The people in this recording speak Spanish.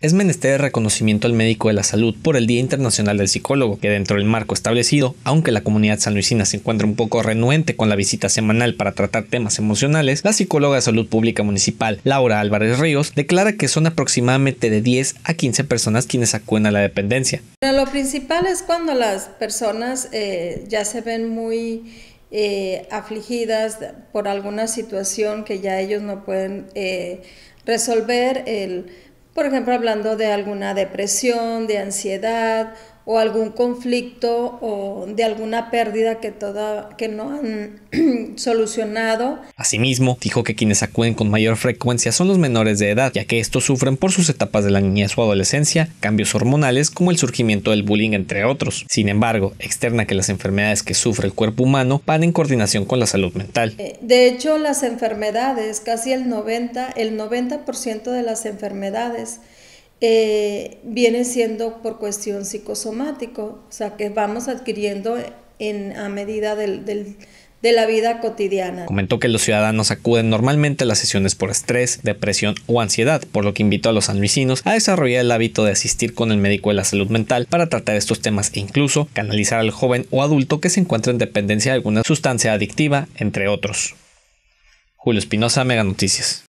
es menester de reconocimiento al médico de la salud por el Día Internacional del Psicólogo, que dentro del marco establecido, aunque la comunidad sanluisina se encuentra un poco renuente con la visita semanal para tratar temas emocionales, la psicóloga de salud pública municipal, Laura Álvarez Ríos, declara que son aproximadamente de 10 a 15 personas quienes acuden a la dependencia. lo principal es cuando las personas eh, ya se ven muy eh, afligidas por alguna situación que ya ellos no pueden eh, resolver, el por ejemplo, hablando de alguna depresión, de ansiedad o algún conflicto o de alguna pérdida que, toda, que no han solucionado. Asimismo, dijo que quienes acuden con mayor frecuencia son los menores de edad, ya que estos sufren por sus etapas de la niñez o adolescencia, cambios hormonales como el surgimiento del bullying entre otros. Sin embargo, externa que las enfermedades que sufre el cuerpo humano van en coordinación con la salud mental. Eh, de hecho, las enfermedades, casi el 90, el 90% de las enfermedades eh, viene siendo por cuestión psicosomático, o sea, que vamos adquiriendo en, a medida de la vida cotidiana. Comentó que los ciudadanos acuden normalmente a las sesiones por estrés, depresión o ansiedad, por lo que invitó a los sanluisinos a desarrollar el hábito de asistir con el médico de la salud mental para tratar estos temas e incluso canalizar al joven o adulto que se encuentra en dependencia de alguna sustancia adictiva, entre otros. Julio Espinosa, Mega Noticias.